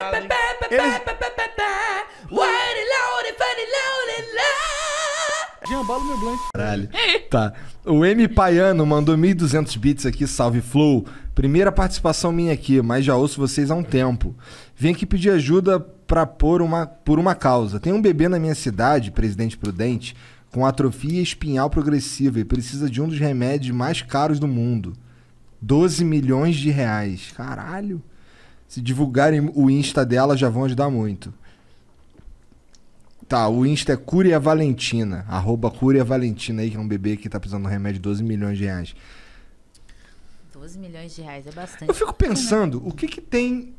Eles... meu blank. Caralho. Tá. O M Paiano mandou 1.200 bits aqui, salve Flow. Primeira participação minha aqui, mas já ouço vocês há um tempo. Vim aqui pedir ajuda pra por uma, por uma causa. Tem um bebê na minha cidade, Presidente Prudente, com atrofia espinhal progressiva e precisa de um dos remédios mais caros do mundo. 12 milhões de reais. Caralho. Se divulgarem o Insta dela, já vão ajudar muito. Tá, o Insta é curia Valentina. Arroba Valentina aí, que é um bebê que tá precisando de um remédio de 12 milhões de reais. 12 milhões de reais é bastante. Eu fico né? pensando, o que que tem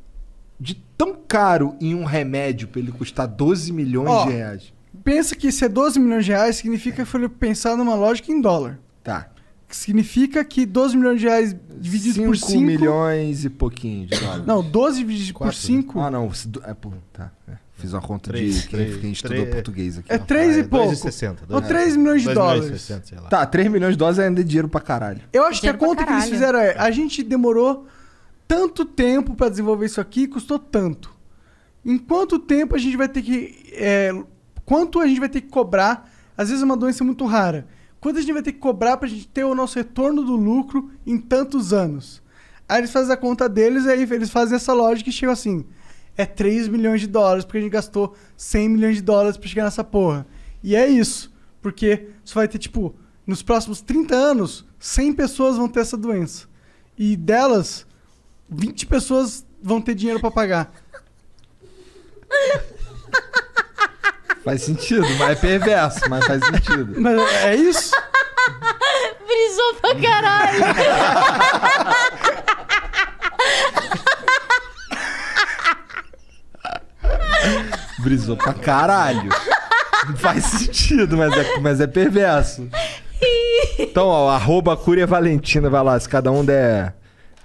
de tão caro em um remédio pra ele custar 12 milhões de reais? Pensa que ser 12 milhões de reais, significa que é. foi pensar numa lógica em dólar. Tá. Que significa que 12 milhões de reais divididos por 5... 5 milhões e pouquinho de dólares. Não, 12 divididos por 5... Ah, não. É, pô, tá. É. Fiz uma conta três, de três, quem, quem estudou três, português aqui. É 3 ah, é, e pouco. 2,60. Ou 3 tá, milhões de dólares. Milhões 60, sei lá. Tá, 3 milhões de dólares ainda é dinheiro pra caralho. Eu acho dinheiro que a conta que eles fizeram é... A gente demorou tanto tempo pra desenvolver isso aqui e custou tanto. Em quanto tempo a gente vai ter que... É, quanto a gente vai ter que cobrar? Às vezes é uma doença muito rara quanto a gente vai ter que cobrar para a gente ter o nosso retorno do lucro em tantos anos? Aí eles fazem a conta deles e aí eles fazem essa lógica e chegam assim: é 3 milhões de dólares, porque a gente gastou 100 milhões de dólares para chegar nessa porra. E é isso, porque só vai ter, tipo, nos próximos 30 anos, 100 pessoas vão ter essa doença. E delas, 20 pessoas vão ter dinheiro para pagar. Faz sentido, mas é perverso, mas faz sentido. Mas é isso? Brisou pra caralho. Brisou pra caralho. Faz sentido, mas é, mas é perverso. Então, ó, arroba Cúria Valentina, vai lá. Se cada um der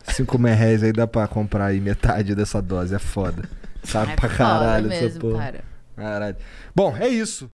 5 mil reais aí, dá pra comprar aí metade dessa dose. É foda. Sabe é pra caralho mesmo, essa porra. Cara. Caralho. Bom, é isso.